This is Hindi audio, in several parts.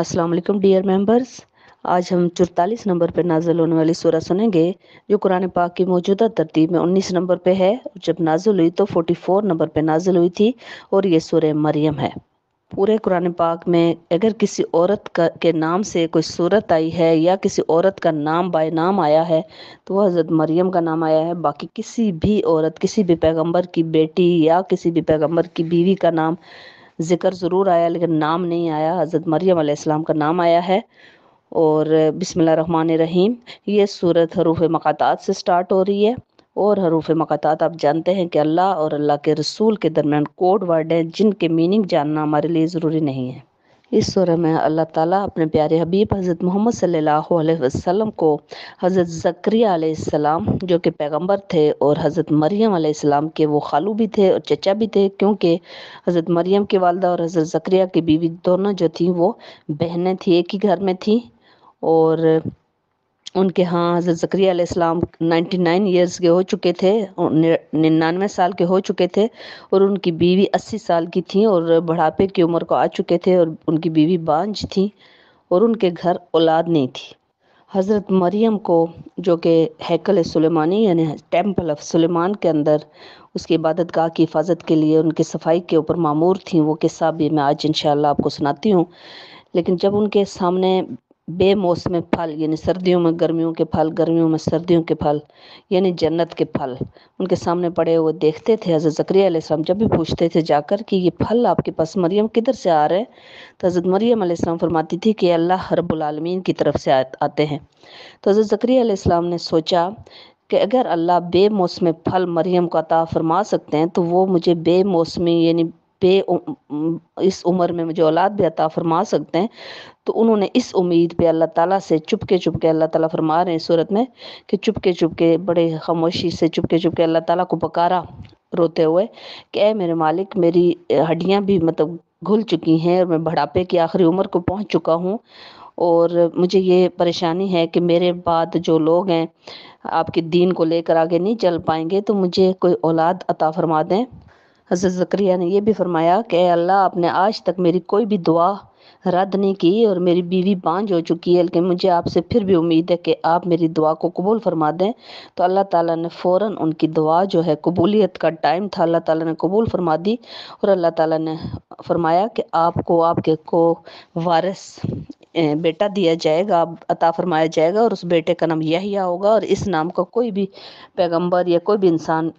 अस्सलाम वालेकुम डियर मेंबर्स आज हम चौतालीस नंबर पर नाजिल होने वाली सूरह सुनेंगे जो कुरान पाक की मौजूदा तरतीब में उन्नीस नंबर पे है जब नाजुल हुई तो फोर्टी फोर नंबर पे नाजिल हुई थी और ये सूरह मरियम है पूरे कुरान पाक में अगर किसी औरत का के नाम से कोई सूरत आई है या किसी औरत का नाम बाय नाम आया है तो वह हज़रत मरियम का नाम आया है बाकी किसी भी औरत किसी भी पैगंबर की बेटी या किसी भी पैगंबर की बीवी का नाम ज़िक्र ज़रूर आया लेकिन नाम नहीं आया हज़रत मरियम आसमाम का नाम आया है और बिसमान रहीम ये सूरत हरूफ मकातात से स्टार्ट हो रही है और हरूफ मकातात आप जानते हैं कि अल्लाह और अल्लाह के रसूल के दरमियान कोड वर्ड हैं जिनके मीनिंग जानना हमारे लिए ज़रूरी नहीं है इस सूर में अल्लाह ताला अपने प्यारे हबीब हज़रत मोहम्मद सल्लल्लाहु अलैहि वसल्लम को हज़रत ज़करिया अलैहिस्सलाम जो कि पैगंबर थे और हज़रत मरियम अलैहिस्सलाम के वो खालू भी थे और चचा भी थे क्योंकि हज़रत मरियम की वालदा और हज़रत ज़करिया की बीवी दोनों जो थी वो बहनें थी एक ही घर में थी और उनके हाँ हज़रत ज़करिया अलैहिस्सलाम 99 इयर्स के हो चुके थे निन्यानवे साल के हो चुके थे और उनकी बीवी 80 साल की थी और बढ़ापे की उम्र को आ चुके थे और उनकी बीवी बांझ थी और उनके घर औलाद नहीं थी हज़रत मरियम को जो कि हैकल सुलेमानी यानी टेम्पल ऑफ सुलेमान के अंदर उसकी इबादत गाह की हिफाजत के लिए उनकी सफाई के ऊपर मामूर थी वो किस्सा भी मैं आज इन आपको सुनाती हूँ लेकिन जब उनके सामने बेमौसम फल यानी सर्दियों में गर्मियों के फल गर्मियों में सर्दियों के फल यानी जन्नत के फल उनके सामने पड़े हुए देखते थे हज़रत जक्रियाम जब भी पूछते थे जाकर कि ये फल आपके पास मरियम किधर से आ रहे हैं तो हज़रत मरियम फरमाती थी कि अल्लाह हरबुलमीन की तरफ से आते हैं तो हज़रत जक्रियाम ने सोचा कि अगर अल्लाह बेमौसम फल मरियम को अता फरमा सकते हैं तो वो मुझे बेमौसमी यानी बे इस उम्र में मुझे औलाद भी अता फरमा सकते हैं तो उन्होंने इस उम्मीद पे अल्लाह ताला से चुपके चुपके अल्लाह ताला फरमा रहे हैं सूरत में कि चुपके चुपके बड़े खामोशी से चुपके चुपके अल्लाह ताला को पकारा रोते हुए कि ऐ मेरे मालिक मेरी हड्डियाँ भी मतलब घुल चुकी हैं और मैं बढ़ापे की आखिरी उम्र को पहुँच चुका हूँ और मुझे ये परेशानी है कि मेरे बाद जो लोग हैं आपके दीन को लेकर आगे नहीं चल पाएंगे तो मुझे कोई औलाद अता फरमा दें हज़रत जक्रिया ने यह भी फरमाया कि अल्लाह आपने आज तक मेरी कोई भी दुआ रद्द नहीं की और मेरी बीवी बांझ हो चुकी है लेकिन मुझे आपसे फिर भी उम्मीद है कि आप मेरी दुआ को कबूल फरमा दें तो अल्लाह ताला ने फ़ौर उनकी दुआ जो है कबूलियत का टाइम था अल्लाह ताला ने कबूल फरमा दी और अल्लाह ताला ने फरमाया कि आपको आपके को वारिस बेटा दिया जाएगा अता फरमाया जाएगा और उस बेटे का नाम यहिया होगा और इस नाम का कोई भी पैगम्बर या कोई भी इंसान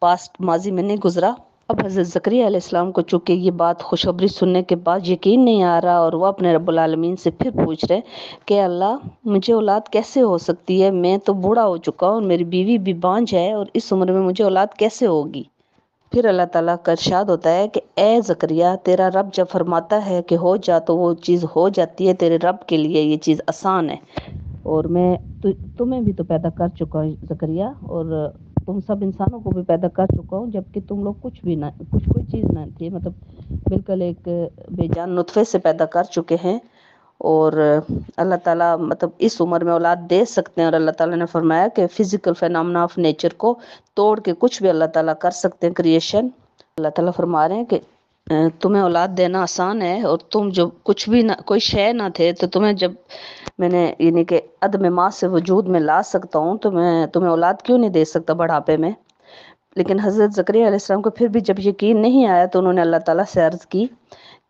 पास्ट माजी में नहीं गुजरा अब हज़रत ज़करियाम को चूँकि ये बात खुशखबरी सुनने के बाद यकीन नहीं आ रहा और वह अपने रबालमीन से फिर पूछ रहे कि अल्लाह मुझे औलाद कैसे हो सकती है मैं तो बूढ़ा हो चुका हूँ और मेरी बीवी भी बांझ है और इस उम्र में मुझे औलाद कैसे होगी फिर अल्लाह ताला का इरशाद होता है कि ए ज़करिया तेरा रब जब फरमाता है कि हो जा तो वो चीज़ हो जाती है तेरे रब के लिए ये चीज़ आसान है और मैं तु, तुम्हें भी तो पैदा कर चुका हूँ जकरिया और तुम सब इंसानों को भी पैदा कर चुका हूँ जबकि तुम लोग कुछ भी ना कुछ कोई चीज़ ना थी मतलब बिल्कुल एक बेजान नुतफ़े से पैदा कर चुके हैं और अल्लाह ताला मतलब इस उम्र में औलाद दे सकते हैं और अल्लाह ताला ने फरमाया कि फिज़िकल फिनमना ऑफ नेचर को तोड़ के कुछ भी अल्लाह ताला कर सकते हैं क्रिएशन अल्लाह ताला फरमा रहे हैं कि तुम्हें औलाद देना आसान है और तुम जो कुछ भी ना कोई शय ना थे तो तुम्हें जब मैंने यानी कि अदम माँ से वजूद में ला सकता हूँ तो मैं तुम्हें औलाद क्यों नहीं दे सकता बढ़ापे में लेकिन हज़रत ज़करिया को फिर भी जब यकीन नहीं आया तो उन्होंने अल्लाह ताला से अर्ज़ की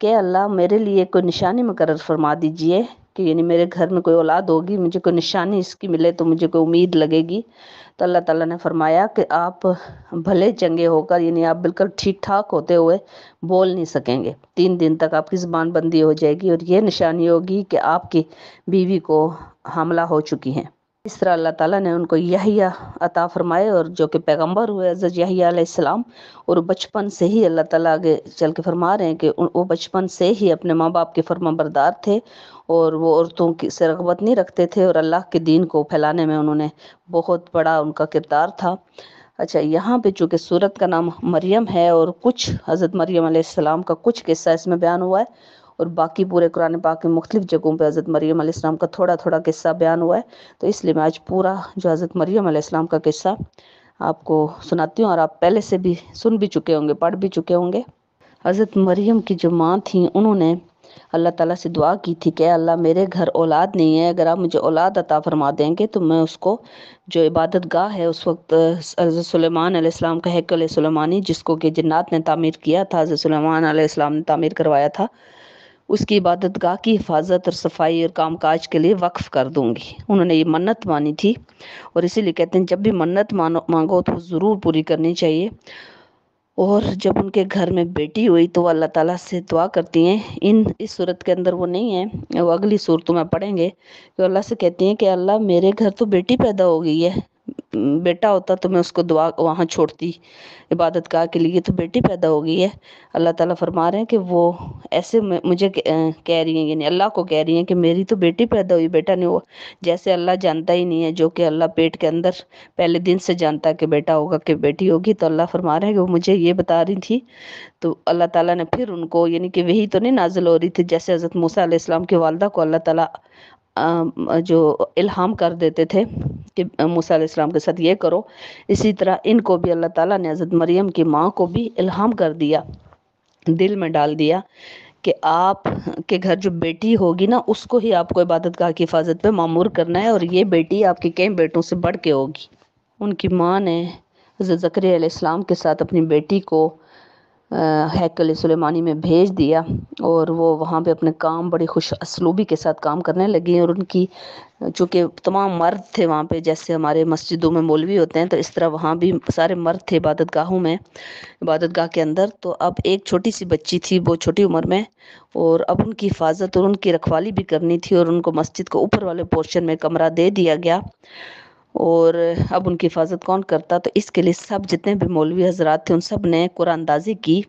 कि अल्लाह मेरे लिए कोई निशानी मुकर फरमा दीजिए कि यानी मेरे घर में कोई औलाद होगी मुझे कोई निशानी इसकी मिले तो मुझे कोई उम्मीद लगेगी तो अल्लाह ताला ने फरमाया कि आप भले चंगे होकर यानी आप बिल्कुल ठीक ठाक होते हुए बोल नहीं सकेंगे तीन दिन तक आपकी ज़बान बंदी हो जाएगी और ये निशानी होगी कि आपकी बीवी को हमला हो चुकी है इस तरह अल्लाह ताला ने उनको यहिया अता फरमाए और जो कि पैगंबर हुए हज़रत यहियाम और बचपन से ही अल्लाह ताला आगे चल के फरमा रहे हैं कि वो बचपन से ही अपने माँ बाप के फर्मा बरदार थे और वो औरतों की से रगबत नहीं रखते थे और अल्लाह के दीन को फैलाने में उन्होंने बहुत बड़ा उनका किरदार था अच्छा यहाँ पे चूँकि सूरत का नाम मरियम है और कुछ हज़रत मरियम आसमाम का कुछ किस्सा इसमें बयान हुआ है और बाकी पूरे कुरान पाक के मुख्तलिफ जगहों पर हज़रत मरियम आसमाम का थोड़ा थोड़ा किस्सा बयान हुआ है तो इसलिए मैं आज पूरा जो हज़रत मरियम आसमाम का किस्सा आपको सुनाती हूँ और आप पहले से भी सुन भी चुके होंगे पढ़ भी चुके होंगे हज़रत मरियम की जो माँ थी उन्होंने अल्लाह ताला से दुआ की थी कि अल्लाह मेरे घर औलाद नहीं है अगर आप मुझे औलाद अता फरमा देंगे तो मैं उसको जो इबादत गाह है उस वक्त हज़रत सलेमान का हैकल सलेमानी जिसको कि जन्नात ने तामीर किया था हज़रत सलेमान ने तामीर करवाया था उसकी इबादत गाह की हिफाजत और सफाई और काम काज के लिए वक्फ़ कर दूंगी उन्होंने ये मन्नत मानी थी और इसीलिए कहते हैं जब भी मन्नत मानो मांगो तो ज़रूर पूरी करनी चाहिए और जब उनके घर में बेटी हुई तो अल्लाह ताला से दुआ करती हैं इन इस सूरत के अंदर वो नहीं है वो अगली सूरतों में पढ़ेंगे तो अल्लाह से कहती हैं कि अल्लाह मेरे घर तो बेटी पैदा हो गई है बेटा होता तो मैं उसको दुआ वहाँ छोड़ती इबादत गाह के लिए तो बेटी पैदा हो गई है अल्लाह ताला फरमा रहे हैं कि वो ऐसे मुझे कह रही हैं यानी अल्लाह को कह रही हैं कि मेरी तो बेटी पैदा हुई बेटा नहीं हुआ जैसे अल्लाह जानता ही नहीं है जो कि अल्लाह पेट के अंदर पहले दिन से जानता है कि बेटा होगा कि बेटी होगी तो अल्लाह फरमा रहे हैं कि वो मुझे ये बता रही थी तो अल्लाह ताला ने फिर उनको यानी कि वही तो नहीं नाजिल हो रही थी जैसे हज़रत मूसा के वालदा को अल्लाह ताला जो इल्हाम कर देते थे कि मूसा इस्लाम के साथ ये करो इसी तरह इनको भी अल्लाह ताला ने हज़रत मरियम की माँ को भी इल्हाम कर दिया दिल में डाल दिया कि आप के घर जो बेटी होगी ना उसको ही आपको इबादत गाह की हिफाजत पे मामूर करना है और ये बेटी आपके कई बेटों से बढ़ के होगी उनकी माँ ने हज़रत जक्रियाम के साथ अपनी बेटी को हैकल सुलेमानी में भेज दिया और वो वहाँ पे अपने काम बड़ी खुश असलूबी के साथ काम करने लगी और उनकी चूँकि तमाम मर्द थे वहाँ पे जैसे हमारे मस्जिदों में मौलवी होते हैं तो इस तरह वहाँ भी सारे मर्द थे इबादत गाहों में इबादत गाह के अंदर तो अब एक छोटी सी बच्ची थी वो छोटी उम्र में और अब उनकी हिफाजत और उनकी रखवाली भी करनी थी और उनको मस्जिद को ऊपर वाले पोर्शन में कमरा दे दिया गया और अब उनकी हिफाजत कौन करता तो इसके लिए सब जितने भी मौलवी हजरात थे उन सब ने कुरानदाजी की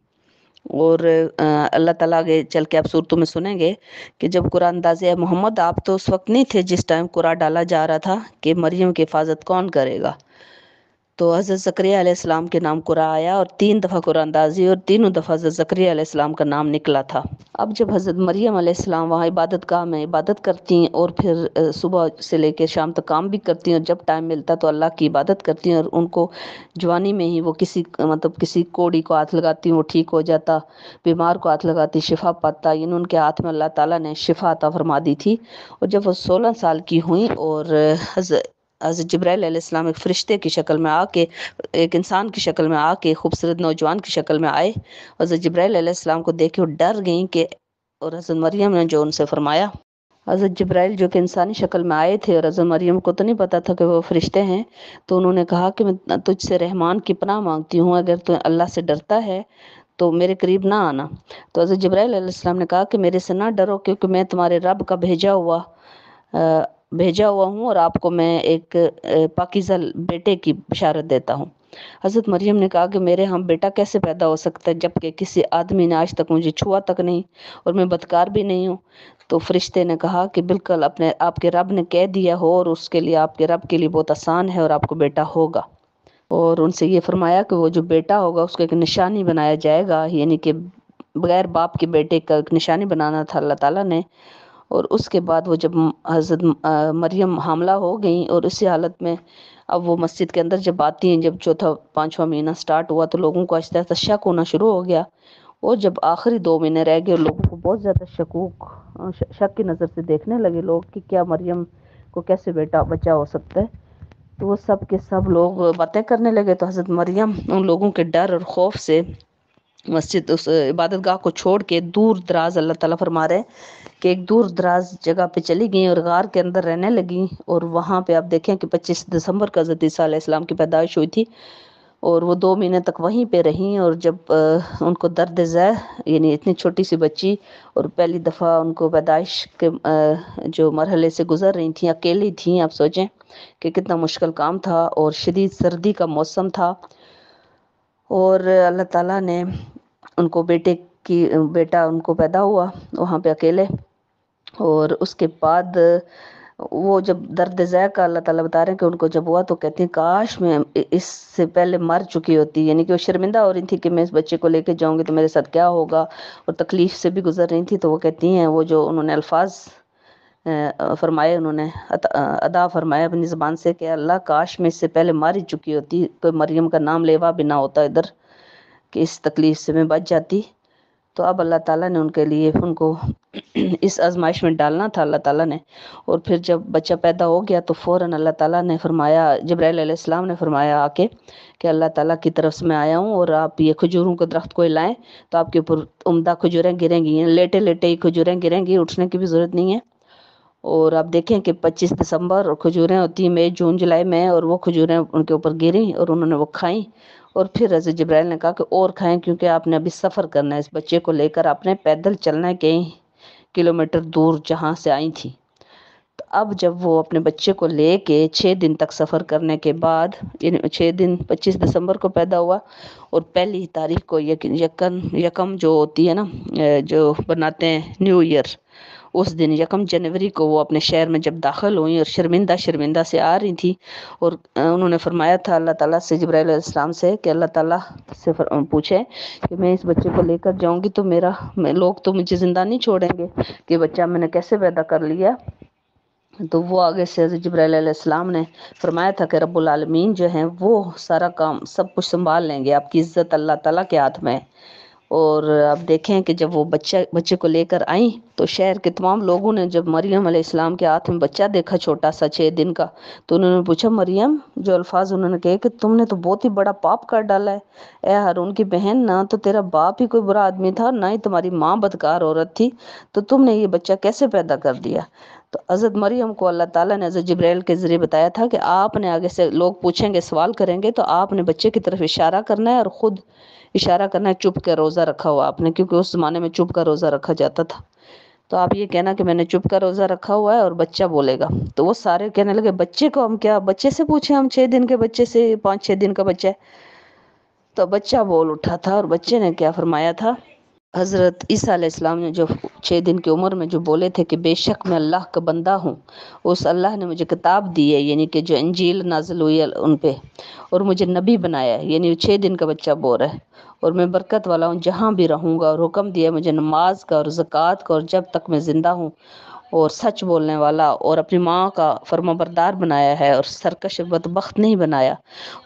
और अल्लाह ताला आगे चल के आप सूरतों में सुनेंगे कि जब कुरान दाजे मोहम्मद आप तो उस वक्त नहीं थे जिस टाइम कुरा डाला जा रहा था कि मरियम की हिफाजत कौन करेगा तो हज़रत ज़क्रिया के नाम कुरा आया और तीन दफ़ा कुरानदाजी और तीनों दफ़ा हज़रत ज़क्रिया का नाम निकला था अब जब हज़रत मरियम आसमाम वहाँ इबादत गाह में इबादत करती हैं और फिर सुबह से लेकर शाम तक काम भी करती हैं और जब टाइम मिलता तो अल्लाह की इबादत करती हैं और उनको जवानी में ही वो किसी मतलब किसी कोड़ी को हाथ लगाती वो ठीक हो जाता बीमार को हाथ लगाती शिफा पाता इन उनके हाथ में अल्लाह ताली ने शिफा अता फरमा दी थी और जब वो सोलह साल की हुई और जब्राम एक फ़रिश्ते की शक्ल में आके एक इंसान की शक्ल में आके खूबसूरत नौजवान की शक्ल में आए हज़रत जब्राम को देखे वो डर गई कि और हज़रत मरियम ने जो उनसे फरमाया हज़रत जब्राइल जो कि इंसानी शक्ल में आए थे और हज़रत मरियम को तो नहीं पता था कि वो फरिश्ते हैं तो उन्होंने कहा कि मैं तुझसे रहमान की पनाह मांगती हूँ अगर तू अल्लाह से डरता है तो मेरे करीब ना आना तो हज़रत जब्राइल ने कहा कि मेरे से ना डरो क्योंकि मैं तुम्हारे रब का भेजा हुआ भेजा हुआ हूँ और आपको मैं एक पाकिजा बेटे की बशारत देता हूँ हज़रत मरियम ने कहा कि मेरे हम बेटा कैसे पैदा हो सकता है जबकि किसी आदमी ने आज तक मुझे छुआ तक नहीं और मैं बदकार भी नहीं हूँ तो फरिश्ते ने कहा कि बिल्कुल अपने आपके रब ने कह दिया हो और उसके लिए आपके रब के लिए बहुत आसान है और आपको बेटा होगा और उनसे ये फरमाया कि वो जो बेटा होगा उसको एक निशानी बनाया जाएगा यानी कि बगैर बाप के बेटे का एक निशानी बनाना था अल्लाह ताला ने और उसके बाद वो जब हज़रत मरियम हमला हो गई और उसी हालत में अब वो मस्जिद के अंदर जब आती हैं जब चौथा पाँचवा महीना स्टार्ट हुआ तो लोगों को आहिस्ता आहिस्ता शक होना शुरू हो गया और जब आखिरी दो महीने रह गए लोगों को बहुत ज़्यादा शकूक शक की नज़र से देखने लगे लोग कि क्या मरियम को कैसे बेटा बचा हो सकता है तो वो सब के सब लोग बातें करने लगे तो हज़रत मरियम उन लोगों के डर और खौफ से मस्जिद उस इबादत गाह को छोड़ के दूर दराज अल्लाह ताला फरमा रहे कि एक दूर दराज जगह पे चली गई और गार के अंदर रहने लगी और वहाँ पे आप देखें कि 25 दिसंबर का इस्लाम की पैदाइश हुई थी और वो दो महीने तक वहीं पे रहीं और जब आ, उनको दर्द जय यानी इतनी छोटी सी बच्ची और पहली दफ़ा उनको पैदाइश के आ, जो मरहले से गुजर रही थी अकेली थी आप सोचें कि कितना मुश्किल काम था और शदीद सर्दी का मौसम था और अल्लाह ताला ने उनको बेटे की बेटा उनको पैदा हुआ वहाँ पे अकेले और उसके बाद वो जब दर्द ज़ै का अल्लाह ताला बता रहे हैं कि उनको जब हुआ तो कहते हैं काश मैं इससे पहले मर चुकी होती यानी कि वो शर्मिंदा हो रही थी कि मैं इस बच्चे को लेके जाऊंगी तो मेरे साथ क्या होगा और तकलीफ़ से भी गुजर रही थी तो वो कहती हैं वो जो उन्होंने अल्फाज फरमाए उन्होंने अदा फरमाया अपनी ज़बान से कि अल्लाह काश मैं इससे पहले मर ही चुकी होती कोई मरियम का नाम लेवा भी ना होता इधर कि इस तकलीफ़ से मैं बच जाती तो अब अल्लाह ताला ने उनके लिए उनको इस आजमाइश में डालना था अल्लाह ताला ने और फिर जब बच्चा पैदा हो गया तो फ़ौर अल्लाह ताला ने फरमाया सलाम ने फरमाया आके कि अल्लाह ताला की तरफ से मैं आया हूँ और आप ये खजूरों के दरख्त को लाएं तो आपके ऊपर उम्दा खजूरें गिरेंगी लेटे लेटे ही खजूरें गिरेंगी उठने की भी ज़रूरत नहीं है और आप देखें कि 25 दिसंबर और खजूरें होती हैं मई जून जुलाई में और वो खजूरें उनके ऊपर गिरी और उन्होंने वो खाई और फिर रज जब्राइल ने कहा कि और खाएं क्योंकि आपने अभी सफ़र करना है इस बच्चे को लेकर आपने पैदल चलना है कहीं किलोमीटर दूर जहाँ से आई थी तो अब जब वो अपने बच्चे को ले कर छः दिन तक सफ़र करने के बाद छः दिन पच्चीस दिसंबर को पैदा हुआ और पहली तारीख को यक यकन यकम जो होती है ना जो बनाते हैं न्यू ईयर उस दिन यकम जनवरी को वो अपने शहर में जब दाखिल हुई और शर्मिंदा शर्मिंदा से आ रही थी और उन्होंने फरमाया था अल्लाह ताला से जब्राम से कि अल्लाह ताला से पूछे कि मैं इस बच्चे को लेकर जाऊंगी तो मेरा लोग तो मुझे ज़िंदा नहीं छोड़ेंगे कि बच्चा मैंने कैसे पैदा कर लिया तो वो आगे से जब्राम ने फरमाया था कि रब्बुल रबालमीन जो है वो सारा काम सब कुछ संभाल लेंगे आपकी इज्जत अल्लाह ताला के हाथ में है और आप देखें कि जब वो बच्चा बच्चे को लेकर आई तो शहर के तमाम लोगों ने जब मरियम इस्लाम के हाथ में बच्चा देखा छोटा सा छः दिन का तो उन्होंने पूछा मरियम जो अल्फाज उन्होंने कहे कि तुमने तो बहुत ही बड़ा पाप कर डाला है ए हारून की बहन ना तो तेरा बाप ही कोई बुरा आदमी था ना ही तुम्हारी माँ बदकार औरत थी तो तुमने ये बच्चा कैसे पैदा कर दिया तो हज़रत मरियम को अल्लाह ताला ने हज़रत जब्रैल के ज़रिए बताया था कि आपने आगे से लोग पूछेंगे सवाल करेंगे तो आपने बच्चे की तरफ इशारा करना है और ख़ुद इशारा करना है चुप कर रोज़ा रखा हुआ आपने क्योंकि उस ज़माने में चुप का रोज़ा रखा जाता था तो आप ये कहना कि मैंने चुप का रोज़ा रखा हुआ है और बच्चा बोलेगा तो वो सारे कहने लगे बच्चे को हम क्या बच्चे से पूछे हम छः दिन के बच्चे से पाँच छः दिन का बच्चा है तो बच्चा बोल उठा था और बच्चे ने क्या फरमाया था हज़रत ईसा इस्लाम ने जो छः दिन की उम्र में जो बोले थे कि बेशक मैं अल्लाह का बंदा हूँ उस अल्लाह ने मुझे किताब दी है यानी कि जो अंजील नाजल हुई उन पर और मुझे नबी बनाया है यानी छः दिन का बच्चा बोल रहा है और मैं बरकत वाला हूँ जहाँ भी रहूँगा और हुक्म दिया मुझे नमाज का और ज़क़़त का और जब तक मैं ज़िंदा हूँ और सच बोलने वाला और अपनी माँ का फर्माबरदार बनाया है और सरकश बदबख्त नहीं बनाया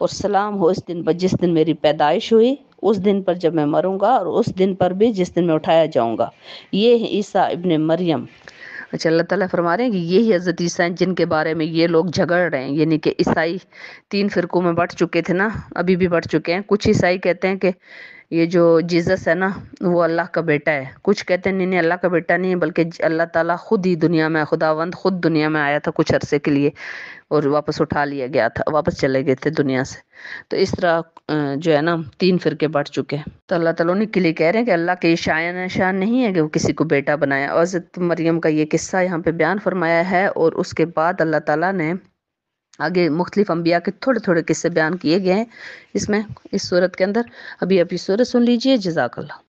और सलाम हो इस दिन पर जिस दिन मेरी पैदाइश हुई उस दिन पर जब मैं मरूँगा और उस दिन पर भी जिस दिन मैं उठाया जाऊँगा ये है ईसा इबन मरियम अच्छा अल्लाह ताला फरमा रहे हैं कि यही हज़रत ईसा हैं जिनके बारे में ये लोग झगड़ रहे हैं यानी कि ईसाई तीन फ़िरक़ों में बट चुके थे ना अभी भी बट चुके हैं कुछ ईसाई कहते हैं कि ये जो जीसस है ना वो अल्लाह का बेटा है कुछ कहते हैं नहीं नहीं अल्लाह का बेटा नहीं है बल्कि अल्लाह ताला खुद ही दुनिया में खुदावंद खुद दुनिया में आया था कुछ अरसे के लिए और वापस उठा लिया गया था वापस चले गए थे दुनिया से तो इस तरह जो है ना तीन फिरके बढ़ चुके हैं तो अल्लाह ताला के लिए कह रहे हैं कि अल्लाह के शायन शान नहीं है कि वो किसी को बेटा बनाया और मरियम का ये किस्सा यहाँ पे बयान फरमाया है और उसके बाद अल्लाह ताला ने आगे मुख्तलिफ अम्बिया के थोड़े थोड़े किस्से बयान किए गए हैं इसमें इस सूरत के अंदर अभी अभी सूरत सुन लीजिए जजाकल्ला